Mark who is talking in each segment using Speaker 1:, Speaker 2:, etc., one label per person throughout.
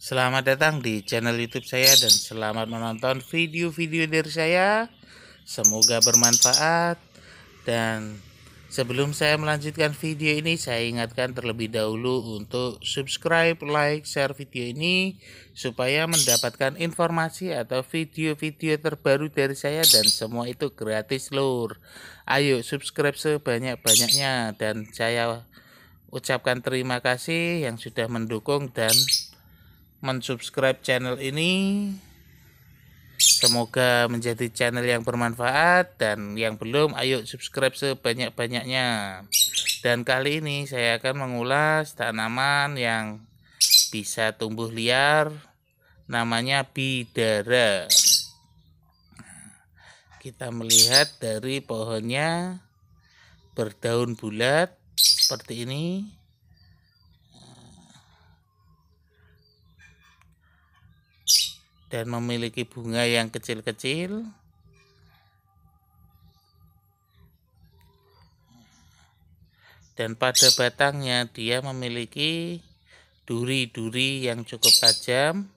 Speaker 1: Selamat datang di channel YouTube saya dan selamat menonton video-video dari saya. Semoga bermanfaat dan sebelum saya melanjutkan video ini saya ingatkan terlebih dahulu untuk subscribe, like, share video ini supaya mendapatkan informasi atau video-video terbaru dari saya dan semua itu gratis lur. Ayo subscribe sebanyak-banyaknya dan saya ucapkan terima kasih yang sudah mendukung dan mensubscribe channel ini. Semoga menjadi channel yang bermanfaat dan yang belum ayo subscribe sebanyak-banyaknya. Dan kali ini saya akan mengulas tanaman yang bisa tumbuh liar namanya bidara. Kita melihat dari pohonnya berdaun bulat seperti ini dan memiliki bunga yang kecil-kecil dan pada batangnya dia memiliki duri-duri yang cukup tajam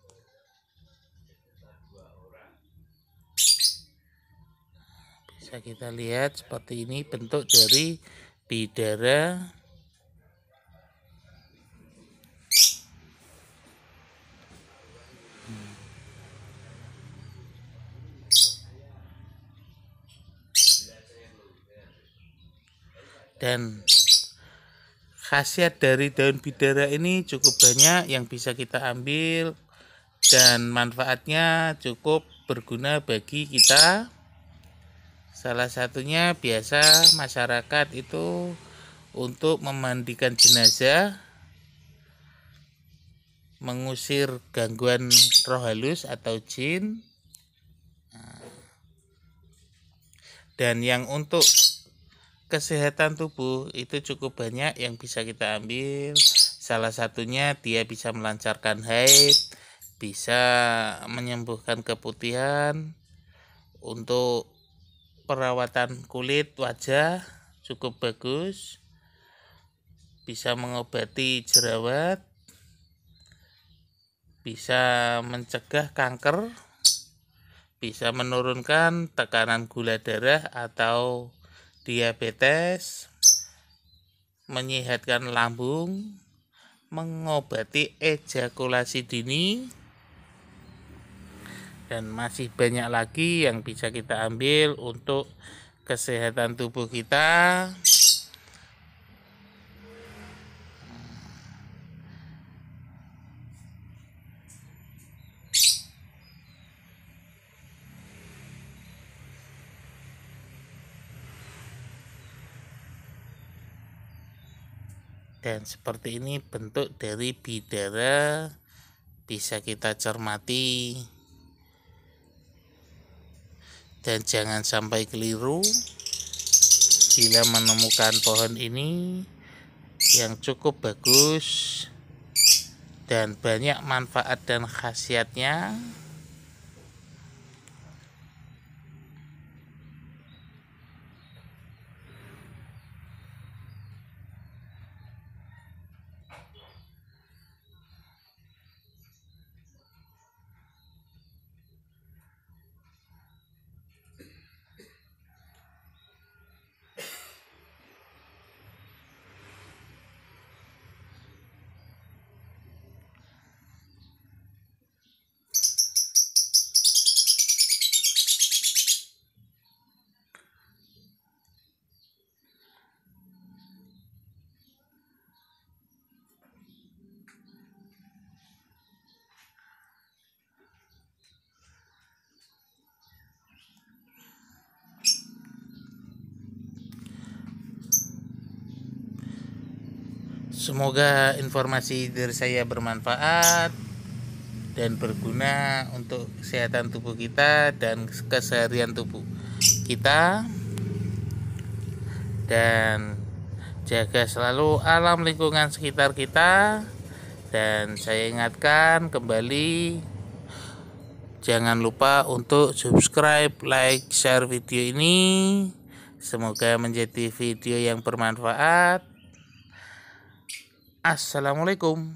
Speaker 1: bisa kita lihat seperti ini bentuk dari bidara dan khasiat dari daun bidara ini cukup banyak yang bisa kita ambil dan manfaatnya cukup berguna bagi kita salah satunya biasa masyarakat itu untuk memandikan jenazah mengusir gangguan roh halus atau jin nah, dan yang untuk kesehatan tubuh itu cukup banyak yang bisa kita ambil. Salah satunya dia bisa melancarkan haid, bisa menyembuhkan keputihan untuk perawatan kulit wajah cukup bagus. Bisa mengobati jerawat, bisa mencegah kanker, bisa menurunkan tekanan gula darah atau diabetes, menyehatkan lambung, mengobati ejakulasi dini, dan masih banyak lagi yang bisa kita ambil untuk kesehatan tubuh kita. dan seperti ini bentuk dari bidara bisa kita cermati dan jangan sampai keliru bila menemukan pohon ini yang cukup bagus dan banyak manfaat dan khasiatnya Semoga informasi dari saya bermanfaat dan berguna untuk kesehatan tubuh kita dan keseharian tubuh kita. Dan jaga selalu alam lingkungan sekitar kita. Dan saya ingatkan kembali jangan lupa untuk subscribe, like, share video ini. Semoga menjadi video yang bermanfaat Assalamualaikum.